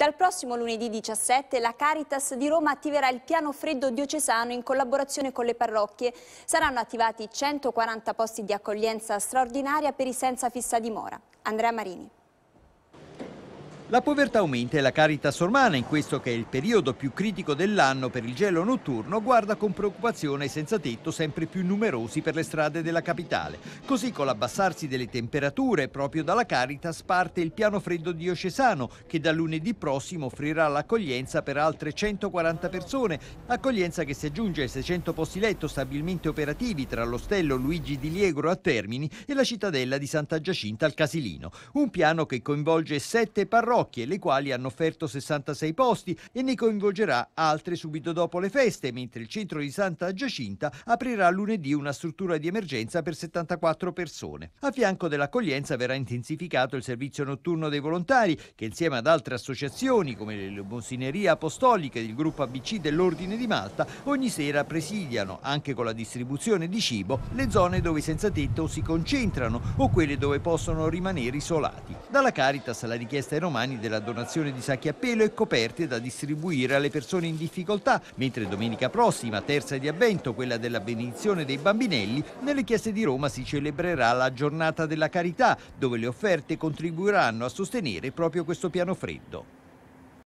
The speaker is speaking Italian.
Dal prossimo lunedì 17 la Caritas di Roma attiverà il piano freddo diocesano in collaborazione con le parrocchie. Saranno attivati 140 posti di accoglienza straordinaria per i senza fissa dimora. Andrea Marini. La povertà aumenta e la Caritas Ormana, in questo che è il periodo più critico dell'anno per il gelo notturno, guarda con preoccupazione i senza tetto sempre più numerosi per le strade della capitale. Così con l'abbassarsi delle temperature, proprio dalla Caritas parte il piano freddo diocesano che da lunedì prossimo offrirà l'accoglienza per altre 140 persone, accoglienza che si aggiunge ai 600 posti letto stabilmente operativi tra l'ostello Luigi di Liegro a Termini e la cittadella di Santa Giacinta al Casilino. Un piano che coinvolge sette parrocchie parrocchie, le quali hanno offerto 66 posti e ne coinvolgerà altre subito dopo le feste, mentre il centro di Santa Giacinta aprirà lunedì una struttura di emergenza per 74 persone. A fianco dell'accoglienza verrà intensificato il servizio notturno dei volontari che insieme ad altre associazioni come le Leboncineria Apostoliche ed il gruppo ABC dell'Ordine di Malta ogni sera presidiano, anche con la distribuzione di cibo, le zone dove i senza tetto si concentrano o quelle dove possono rimanere isolati. Dalla Caritas la richiesta ai romani quotidiani della donazione di sacchi a pelo e coperte da distribuire alle persone in difficoltà, mentre domenica prossima, terza di avvento, quella della benedizione dei bambinelli, nelle chiese di Roma si celebrerà la giornata della carità, dove le offerte contribuiranno a sostenere proprio questo piano freddo.